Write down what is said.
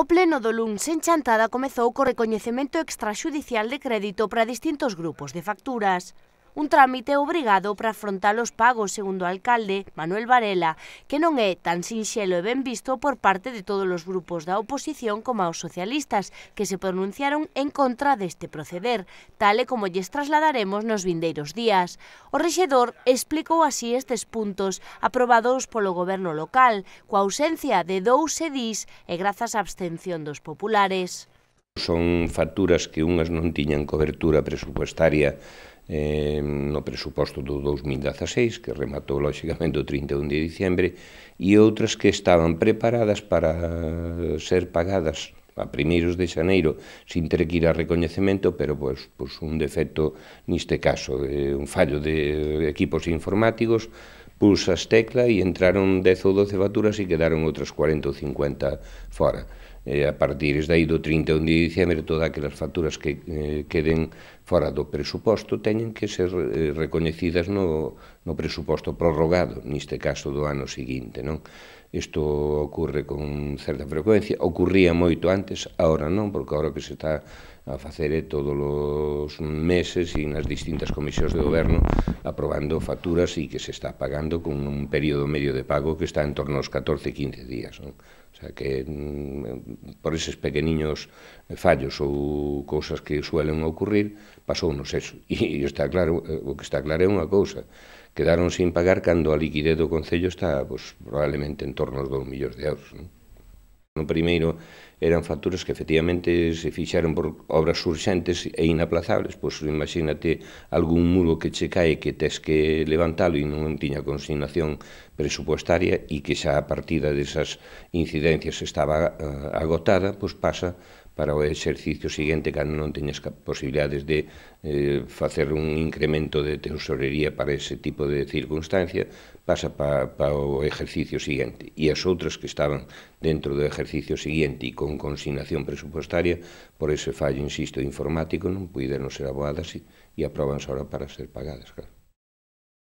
O pleno do LUNS en Chantada comezou co recoñecemento extraxudicial de crédito para distintos grupos de facturas un trámite obrigado para afrontar os pagos, segundo o alcalde, Manuel Varela, que non é tan sinxelo e ben visto por parte de todos os grupos da oposición como aos socialistas, que se pronunciaron en contra deste proceder, tal e como lles trasladaremos nos vindeiros días. O rexedor explicou así estes puntos aprobados polo goberno local, coa ausencia de dous sedís e grazas á abstención dos populares. Son facturas que unhas non tiñan cobertura presupuestaria eh, no presuposto do 2016, que rematou lóxicamente o 31 de diciembre, e outras que estaban preparadas para ser pagadas a primeiros de xaneiro sin ter que ir a recoñecemento, pero pois, pois un defecto niste caso, eh, un fallo de equipos informáticos, pulsas tecla e entraron 10 ou 12 baturas e quedaron outras 40 ou 50 fora eh, a partir aí do 31 de diciembre todas aquelas facturas que eh, queden fora do presuposto teñen que ser eh, recoñecidas no, no presuposto prorrogado, neste caso do ano seguinte, non? Isto ocurre con certa frecuencia, ocurría moito antes, ahora non, porque ahora que se está a facer é todos os meses e nas distintas comisións de goberno aprobando facturas e que se está pagando con un período medio de pago que está en torno aos 14-15 días. Non? O sea que mm, por eses pequeniños fallos ou cousas que suelen ocurrir pasou nos eso. E está claro, eh, o que está claro é unha cousa, quedaron sin pagar cando a liquidez do Concello está pois, probablemente en torno aos 2 millóns de euros. Non? No primeiro eran facturas que efectivamente se fixaron por obras urxentes e inaplazables, pois imagínate algún muro que che cae que tes que levantalo e non tiña consignación presupuestaria e que xa a partida desas incidencias estaba eh, agotada, pois pasa para o exercicio siguiente cando non teñas posibilidades de eh, facer un incremento de tesorería para ese tipo de circunstancia, pasa para pa o exercicio siguiente. E as outras que estaban dentro do exercicio siguiente e con consignación presupostaria, por ese fallo, insisto, informático, non puideron ser aboadas e, e aprobanse ahora para ser pagadas, claro.